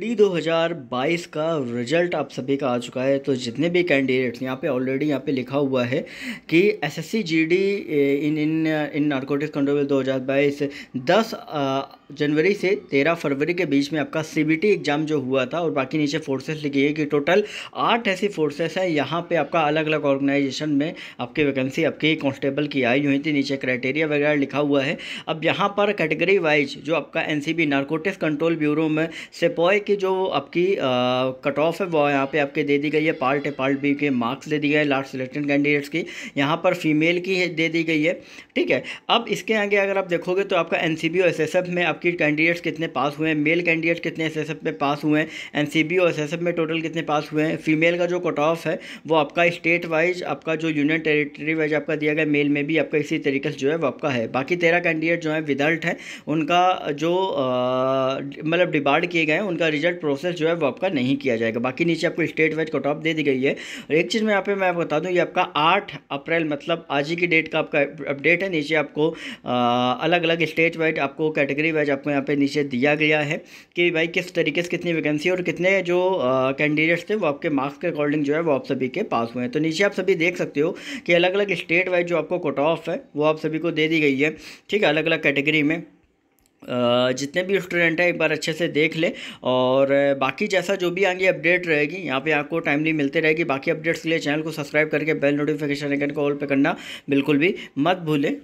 D 2022 का result आप सभी का आ चुका है तो जितने भी कैंडिडेट्स यहाँ पे ऑलरेडी यहाँ पे लिखा हुआ है कि SSC GD in in in narcotics control 2022 दस जनवरी से 13 फरवरी के बीच में आपका सीबीटी एग्ज़ाम जो हुआ था और बाकी नीचे फोर्सेस लिखी है कि टोटल आठ ऐसी फोर्सेस हैं यहाँ पे आपका अलग अलग ऑर्गेनाइजेशन में आपकी वैकेंसी आपकी कांस्टेबल की आई हुई थी नीचे क्राइटेरिया वगैरह लिखा हुआ है अब यहाँ पर कैटेगरी वाइज जो आपका एन नार्कोटिक्स कंट्रोल ब्यूरो में सेपॉय कि जो आपकी कट ऑफ है वो यहाँ पे आपके दे दी गई है पार्ट ए पार्ट बी के मार्क्स दे दिए गए लास्ट सिलेक्टेड कैंडिडेट्स की यहाँ पर फीमेल की दे दी गई है ठीक है अब इसके आगे अगर आप देखोगे तो आपका एन सी बी और एस एस एफ में आपकी कैंडिडेट्स कितने पास हुए हैं मेल कैंडिडेट कितने एस एस एफ में पास हुए हैं एन सी बी और एस एस एफ में टोटल कितने पास हुए हैं फीमेल का जो कट ऑफ है वो आपका स्टेट वाइज आपका जो यूनियन टेरिटरी वाइज आपका दिया गया मेल में भी आपका इसी तरीके से जो है वो आपका है बाकी तेरह कैंडिडेट जो है विदल्ट हैं उनका जो मतलब डिबार्ड किए गए हैं उनका इसका रिजल्ट प्रोसेस जो है वो आपका नहीं किया जाएगा बाकी नीचे आपको स्टेट वाइज कट ऑफ दे दी गई है और एक चीज़ में यहाँ पे मैं आपको बता दूँ ये आपका आठ अप्रैल मतलब आज ही की डेट का आपका अपडेट है नीचे आपको आ, अलग अलग स्टेट वाइज आपको कैटेगरी वाइज आपको यहाँ पर नीचे दिया गया है कि भाई किस तरीके से कितनी वैकेंसी और कितने जो कैंडिडेट्स थे वो आपके मार्क्स के अकॉर्डिंग जो है वो आप सभी के पास हुए हैं तो नीचे आप सभी देख सकते हो कि अलग अलग स्टेट वाइज जो आपको कट ऑफ है वो आप सभी को दे दी गई है ठीक है अलग अलग कैटेगरी में जितने भी स्टूडेंट हैं एक बार अच्छे से देख ले और बाकी जैसा जो भी आगे अपडेट रहेगी यहाँ पे आपको टाइमली मिलते रहेगी बाकी अपडेट्स के लिए चैनल को सब्सक्राइब करके बेल नोटिफिकेशन आइकन को ऑल पे करना बिल्कुल भी मत भूलें